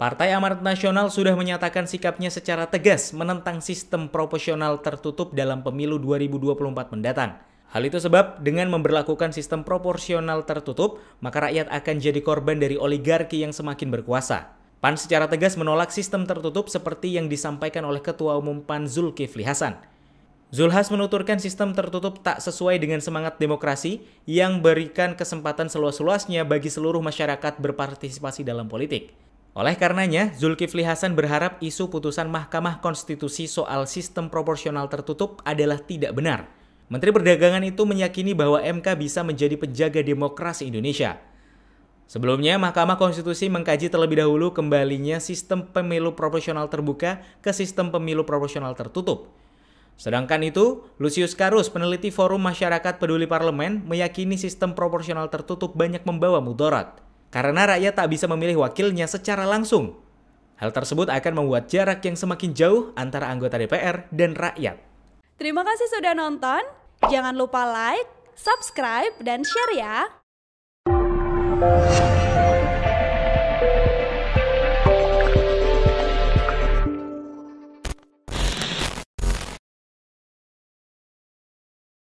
Partai Amarat Nasional sudah menyatakan sikapnya secara tegas menentang sistem proporsional tertutup dalam pemilu 2024 mendatang. Hal itu sebab dengan memberlakukan sistem proporsional tertutup, maka rakyat akan jadi korban dari oligarki yang semakin berkuasa. PAN secara tegas menolak sistem tertutup seperti yang disampaikan oleh Ketua Umum PAN Zulkifli Hasan. Zulhas menuturkan sistem tertutup tak sesuai dengan semangat demokrasi yang berikan kesempatan seluas-luasnya bagi seluruh masyarakat berpartisipasi dalam politik. Oleh karenanya, Zulkifli Hasan berharap isu putusan Mahkamah Konstitusi soal sistem proporsional tertutup adalah tidak benar. Menteri Perdagangan itu meyakini bahwa MK bisa menjadi penjaga demokrasi Indonesia. Sebelumnya, Mahkamah Konstitusi mengkaji terlebih dahulu kembalinya sistem pemilu proporsional terbuka ke sistem pemilu proporsional tertutup. Sedangkan itu, Lucius Karus, peneliti Forum Masyarakat Peduli Parlemen, meyakini sistem proporsional tertutup banyak membawa mudarat karena rakyat tak bisa memilih wakilnya secara langsung. Hal tersebut akan membuat jarak yang semakin jauh antara anggota DPR dan rakyat. Terima kasih sudah nonton. Jangan lupa like, subscribe, dan share ya.